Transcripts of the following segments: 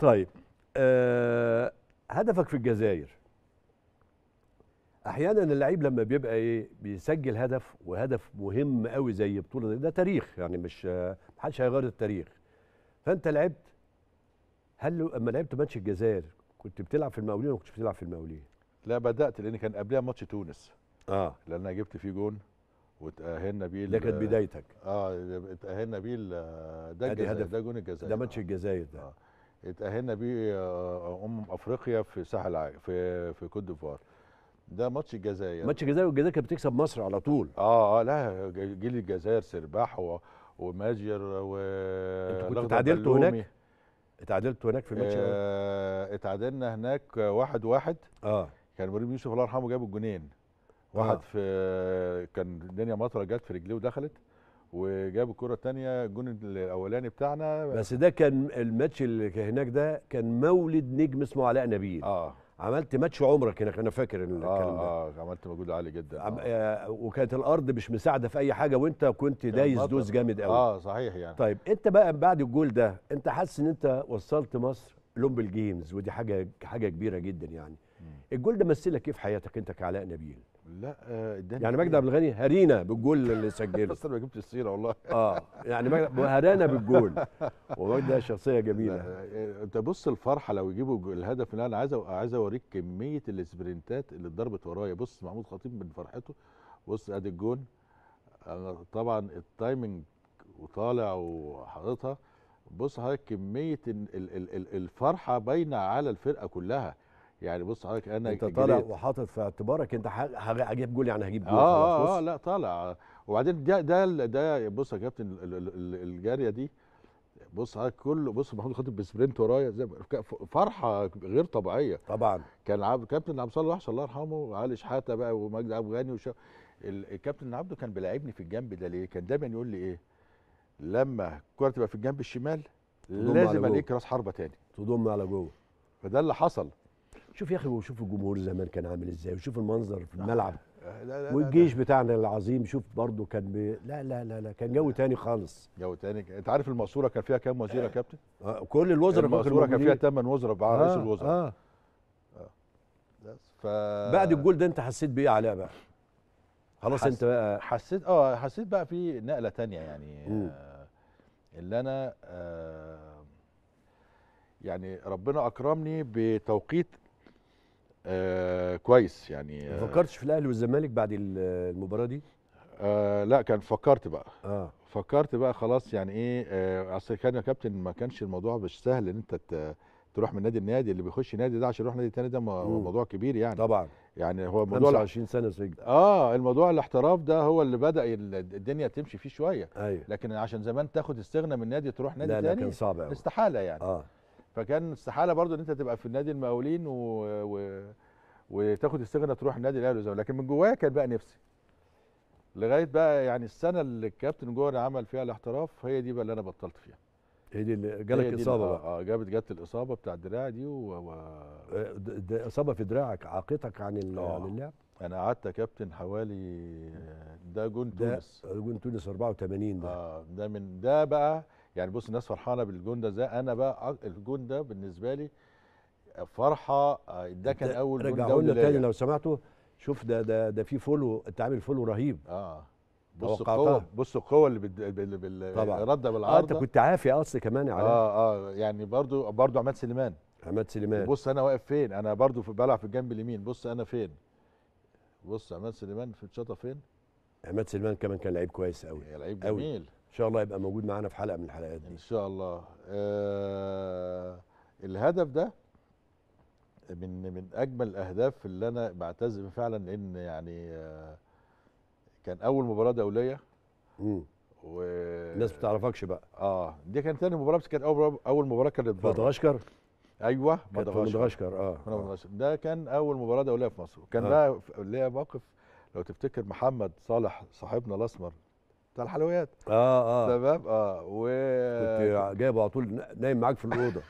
طيب أه هدفك في الجزائر احيانا اللعيب لما بيبقى ايه بيسجل هدف وهدف مهم قوي زي بطوله ده تاريخ يعني مش محدش هيغير التاريخ فانت لعبت هل لما لعبت ماتش الجزائر كنت بتلعب في المقاولين ولا ما كنتش بتلعب في المقاولين؟ لا بدات لان كان قبلها ماتش تونس اه لان انا جبت فيه جون وتاهلنا بيه ده كانت بدايتك اه اتاهلنا بيه ده الجزائر ده جون الجزائر ده ماتش آه. الجزائر ده آه. اتاهلنا بيه آه، امم افريقيا في ساحل في في كوت ديفوار ده ماتش الجزائر ماتش الجزائر والجزائر كانت بتكسب مصر على طول اه اه لا جيل الجزائر سرباح وماجر و انتوا كنتوا اتعادلتوا هناك؟ اتعادلتوا هناك في الماتش آه اتعادلنا هناك واحد واحد اه كان مريم يوسف الله يرحمه جاب الجونين آه. واحد آه. في كان الدنيا مطره جت في رجليه ودخلت وجاب الكره الثانيه الجون الاولاني بتاعنا بس ده كان الماتش اللي هناك ده كان مولد نجم اسمه علاء نبيل اه عملت ماتش عمرك هناك انا فاكر آه، الكلام آه ده اه عملت مجهود عالي جدا آه. آه. وكانت الارض مش مساعده في اي حاجه وانت كنت دايس دوس جامد قوي اه صحيح يعني طيب انت بقى بعد الجول ده انت حاسس ان انت وصلت مصر لومب الجيمز ودي حاجه حاجه كبيره جدا يعني الجول ده مثلك ايه في حياتك انت كعلاء نبيل لا آه، اداني يعني مجدي عبد الغني هرينا بالجول اللي سجله بس انا ما جبتش السيره والله اه يعني هرانا بالجول ومجدي شخصيه جميله آه، انت بص الفرحه لو يجيبوا الهدف اللي انا عايز عايز اوريك كميه السبرنتات اللي اتضربت ورايا بص محمود خطيب من فرحته بص ادي الجون انا طبعا التايمنج وطالع وحاططها بص حضرتك كميه الفرحه باينه على الفرقه كلها يعني بص حضرتك انا انت طالع وحاطط في اعتبارك انت هجيب جول يعني هجيب جول اه آه،, اه لا طالع وبعدين ده ده ده بص يا كابتن الجاريه دي بص حضرتك كله بص محمود خاطب بسبرنت ورايا زي فرحه غير طبيعيه طبعا كان عب كابتن عبد الله وحش الله يرحمه وعلي شحاته بقى ومجدي عبد الغني الكابتن عبده كان بيلاعبني في الجنب ده ليه؟ كان دايما يقول لي ايه؟ لما الكوره تبقى في الجنب الشمال لازم الاقيك راس حربه تاني تضم على جوه فده اللي حصل شوف يا اخي وشوف الجمهور زمان كان عامل ازاي وشوف المنظر في الملعب لا لا والجيش لا بتاعنا العظيم شوف برضه كان بي... لا لا لا لا كان جو تاني خالص جو تاني انت عارف المقصوره كان فيها كام وزير يا آه. كابتن؟ آه كل الوزراء المقصوره كان فيها ثمان وزراء مع رئيس آه، الوزراء آه. آه. ف... بعد الجول ده انت حسيت بايه علاء بقى؟ خلاص حس... انت بقى حسيت اه حسيت بقى في نقله تانية يعني آه اللي انا آه يعني ربنا اكرمني بتوقيت آه كويس يعني ما آه، فكرتش في الاهلي والزمالك بعد المباراه دي آه لا كان فكرت بقى آه. فكرت بقى خلاص يعني ايه آه اصل كان يا كابتن ما كانش الموضوع مش سهل ان انت تروح من نادي لنادي اللي بيخش نادي ده عشان يروح نادي تاني ده موضوع كبير يعني طبعا يعني هو موضوع 25 سنه سجن اه الموضوع الاحتراف ده هو اللي بدا الدنيا تمشي فيه شويه أيوة. لكن عشان زمان تاخد استغنى من نادي تروح نادي لا تاني لا كان صعب قوي استحاله يعني آه. فكان استحاله برضو ان انت تبقى في نادي المقاولين و... و... وتاخد السجنه تروح النادي الاهلي والزمالك لكن من جوايا كان بقى نفسي لغايه بقى يعني السنه اللي الكابتن جوهر عمل فيها الاحتراف هي دي بقى اللي انا بطلت فيها هي دي اللي جالك اصابه بقى اه جابت جت الاصابه بتاع الدراع دي و, و... آه، اصابه في دراعك عاقتك عن آه. اللعب انا قعدت كابتن حوالي ده جون تونس ده جون تونس 84 ده اه ده من ده بقى يعني بص الناس فرحانه بالجون ده ازاي انا بقى الجون ده بالنسبه لي فرحه آه، ده كان اول جون ده تاني لو سمعته شوف ده ده ده في فولو انت عامل فولو رهيب اه بص القوه بص القوه اللي بال بال طبعا آه انت كنت عافي اصل كمان على يعني. اه اه يعني برضو برضو عماد سليمان عماد سليمان بص انا واقف فين انا برضو في بلعب في الجنب اليمين بص انا فين بص عماد سليمان في الشوطه فين عماد سليمان كمان كان لعيب كويس قوي لعيب جميل ان شاء الله يبقى موجود معانا في حلقه من الحلقات دي ان شاء الله آه الهدف ده من من اجمل الاهداف اللي انا بعتزم فعلا ان يعني آه، كان اول مباراه دوليه امم و الناس ما بتعرفكش بقى اه دي كانت ثاني مباراه بس كانت اول اول مباراه كانت مدغشقر ايوه مدغشقر اه, مدغشقر ده كان اول مباراه دوليه في مصر وكان آه. لها موقف لو تفتكر محمد صالح صاحبنا الاسمر بتاع الحلويات اه اه تمام اه و كنت جايبه على طول نايم معاك في الاوضه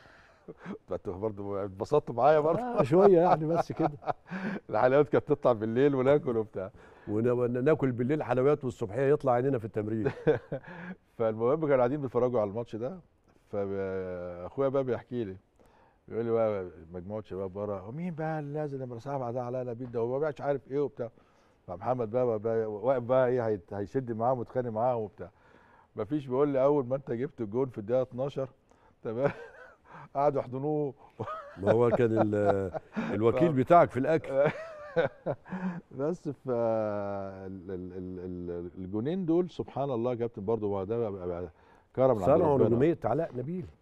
انتوا برضه اتبسطت معايا آه، برضه آه شويه يعني بس كده الحلويات كانت تطلع بالليل وناكل وبتاع وناكل بالليل حلويات والصبحيه يطلع عينينا في التمرين فالمهم كانوا قاعدين بيتفرجوا على الماتش ده فاخويا بقى بيحكي لي بيقول لي بقى مجموعه شباب بره ومين بقى النازل اللي صعب ده على نبيل ده هو ما عارف ايه وبتاع فمحمد بقى, بقى واقف بقى ايه هيشد معاهم ويتخانق معاهم وبتاع مفيش بيقول لي اول ما انت جبت الجون في الدقيقه 12 تمام قعدوا يحضنوه ما هو كان الوكيل بتاعك في الاكل بس ف الجونين دول سبحان الله كابتن برضه ده كرم صنعوا نجوميه علاء نبيل